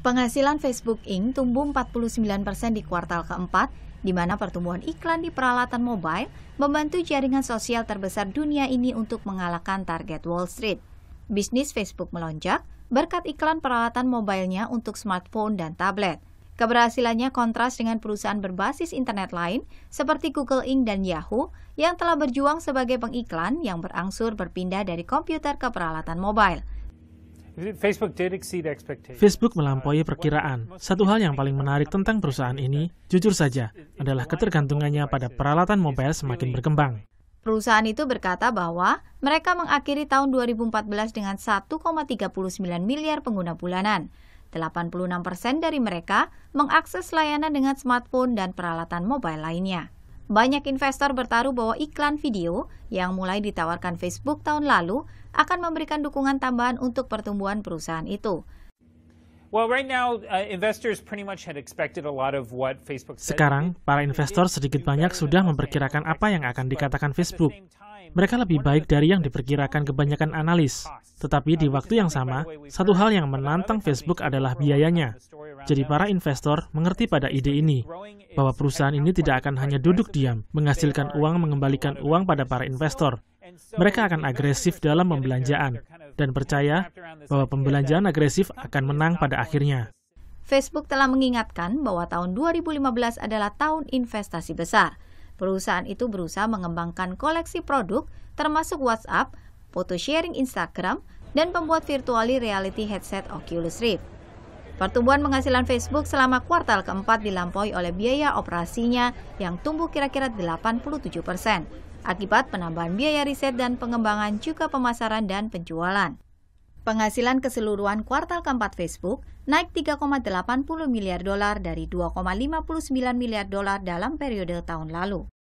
Penghasilan Facebook Inc. tumbuh 49% persen di kuartal keempat, di mana pertumbuhan iklan di peralatan mobile membantu jaringan sosial terbesar dunia ini untuk mengalahkan target Wall Street. Bisnis Facebook melonjak berkat iklan peralatan mobilenya untuk smartphone dan tablet. Keberhasilannya kontras dengan perusahaan berbasis internet lain seperti Google Inc. dan Yahoo yang telah berjuang sebagai pengiklan yang berangsur berpindah dari komputer ke peralatan mobile. Facebook melampaui perkiraan. Satu hal yang paling menarik tentang perusahaan ini, jujur saja, adalah ketergantungannya pada peralatan mobile semakin berkembang. Perusahaan itu berkata bahwa mereka mengakhiri tahun 2014 dengan 1,39 miliar pengguna bulanan. 86 persen dari mereka mengakses layanan dengan smartphone dan peralatan mobile lainnya. Banyak investor bertaruh bahwa iklan video yang mulai ditawarkan Facebook tahun lalu akan memberikan dukungan tambahan untuk pertumbuhan perusahaan itu. Uh, Sekarang, para investor sedikit banyak sudah memperkirakan apa yang akan dikatakan Facebook. Mereka lebih baik dari yang diperkirakan kebanyakan analis. Tetapi di waktu yang sama, satu hal yang menantang Facebook adalah biayanya. Jadi para investor mengerti pada ide ini, bahwa perusahaan ini tidak akan hanya duduk diam, menghasilkan uang, mengembalikan uang pada para investor. Mereka akan agresif dalam pembelanjaan, dan percaya bahwa pembelanjaan agresif akan menang pada akhirnya. Facebook telah mengingatkan bahwa tahun 2015 adalah tahun investasi besar. Perusahaan itu berusaha mengembangkan koleksi produk, termasuk WhatsApp, foto sharing Instagram, dan pembuat virtual reality headset Oculus Rift. Pertumbuhan penghasilan Facebook selama kuartal keempat dilampaui oleh biaya operasinya yang tumbuh kira-kira 87 persen, akibat penambahan biaya riset dan pengembangan juga pemasaran dan penjualan. Penghasilan keseluruhan kuartal keempat Facebook naik 3,80 miliar dolar dari 2,59 miliar dolar dalam periode tahun lalu.